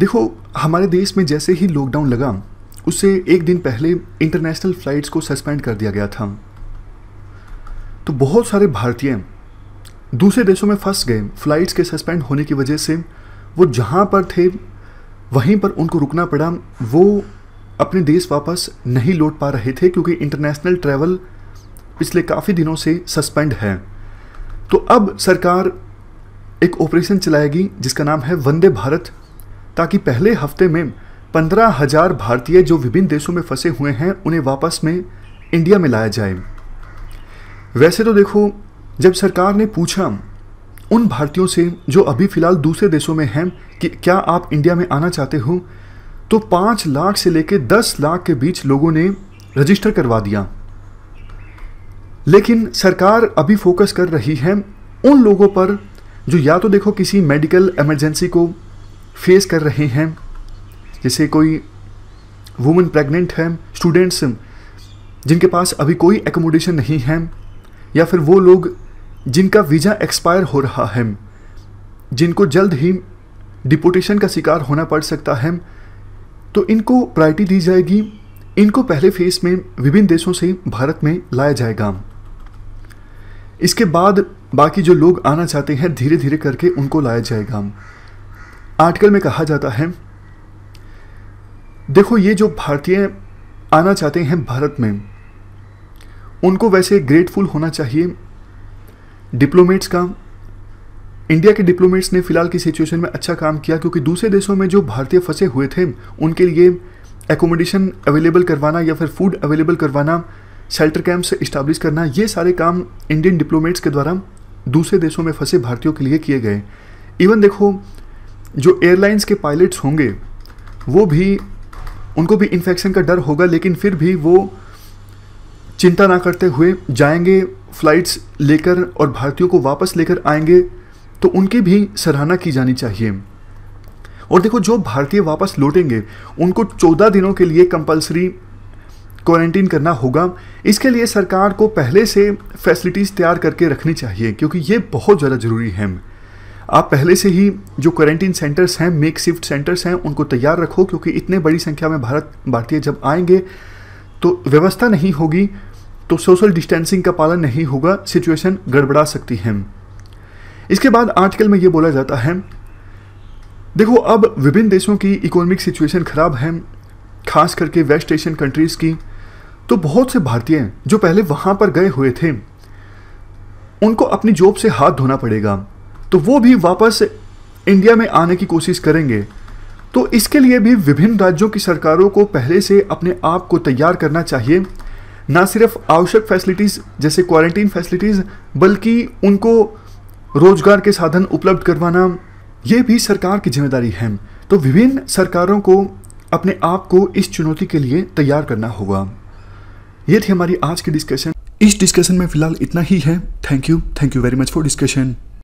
देखो हमारे देश में जैसे ही लॉकडाउन लगा उससे एक दिन पहले इंटरनेशनल फ़्लाइट्स को सस्पेंड कर दिया गया था तो बहुत सारे भारतीय दूसरे देशों में फंस गए फ़्लाइट्स के सस्पेंड होने की वजह से वो जहाँ पर थे वहीं पर उनको रुकना पड़ा वो अपने देश वापस नहीं लौट पा रहे थे क्योंकि इंटरनेशनल ट्रैवल पिछले काफ़ी दिनों से सस्पेंड है तो अब सरकार एक ऑपरेशन चलाएगी जिसका नाम है वंदे भारत ताकि पहले हफ्ते में पंद्रह हजार भारतीय जो विभिन्न देशों में फंसे हुए हैं उन्हें वापस में इंडिया में लाया जाए वैसे तो देखो जब सरकार ने पूछा उन भारतीयों से जो अभी फिलहाल दूसरे देशों में हैं कि क्या आप इंडिया में आना चाहते हो तो पांच लाख से लेकर दस लाख के बीच लोगों ने रजिस्टर करवा दिया लेकिन सरकार अभी फोकस कर रही है उन लोगों पर जो या तो देखो किसी मेडिकल इमरजेंसी को फेस कर रहे हैं जैसे कोई वुमेन प्रेग्नेंट है स्टूडेंट्स जिनके पास अभी कोई एकोमोडेशन नहीं है या फिर वो लोग जिनका वीज़ा एक्सपायर हो रहा है जिनको जल्द ही डिपोटेशन का शिकार होना पड़ सकता है तो इनको प्रायरिटी दी जाएगी इनको पहले फेस में विभिन्न देशों से भारत में लाया जाएगा इसके बाद बाकी जो लोग आना चाहते हैं धीरे धीरे करके उनको लाया जाएगा आर्टिकल में कहा जाता है देखो ये जो भारतीय आना चाहते हैं भारत में उनको वैसे ग्रेटफुल होना चाहिए डिप्लोमेट्स का इंडिया के डिप्लोमेट्स ने फिलहाल की सिचुएशन में अच्छा काम किया क्योंकि दूसरे देशों में जो भारतीय फंसे हुए थे उनके लिए एकोमोडेशन अवेलेबल करवाना या फिर फूड अवेलेबल करवाना शेल्टर कैंप्स इस्टाब्लिश करना ये सारे काम इंडियन डिप्लोमेट्स के द्वारा दूसरे देशों में फंसे भारतीयों के लिए किए गए इवन देखो जो एयरलाइंस के पायलट्स होंगे वो भी उनको भी इन्फेक्शन का डर होगा लेकिन फिर भी वो चिंता ना करते हुए जाएंगे फ्लाइट्स लेकर और भारतीयों को वापस लेकर आएंगे तो उनकी भी सराहना की जानी चाहिए और देखो जो भारतीय वापस लौटेंगे उनको चौदह दिनों के लिए कंपलसरी क्वारंटीन करना होगा इसके लिए सरकार को पहले से फैसिलिटीज़ तैयार करके रखनी चाहिए क्योंकि ये बहुत ज़्यादा ज़रूरी है आप पहले से ही जो क्वारंटीन सेंटर्स हैं मेक शिफ्ट सेंटर्स हैं उनको तैयार रखो क्योंकि इतने बड़ी संख्या में भारत भारतीय जब आएंगे तो व्यवस्था नहीं होगी तो सोशल डिस्टेंसिंग का पालन नहीं होगा सिचुएशन गड़बड़ा सकती है इसके बाद आर्टिकल में ये बोला जाता है देखो अब विभिन्न देशों की इकोनॉमिक सिचुएशन ख़राब है खास करके वेस्ट एशियन कंट्रीज़ की तो बहुत से भारतीय जो पहले वहाँ पर गए हुए थे उनको अपनी जॉब से हाथ धोना पड़ेगा तो वो भी वापस इंडिया में आने की कोशिश करेंगे तो इसके लिए भी विभिन्न राज्यों की सरकारों को पहले से अपने आप को तैयार करना चाहिए ना सिर्फ आवश्यक फैसिलिटीज़ जैसे क्वारंटीन फैसिलिटीज़ बल्कि उनको रोजगार के साधन उपलब्ध करवाना ये भी सरकार की जिम्मेदारी है तो विभिन्न सरकारों को अपने आप को इस चुनौती के लिए तैयार करना होगा ये थी हमारी आज की डिस्कशन इस डिस्कशन में फिलहाल इतना ही है thank you thank you very much for discussion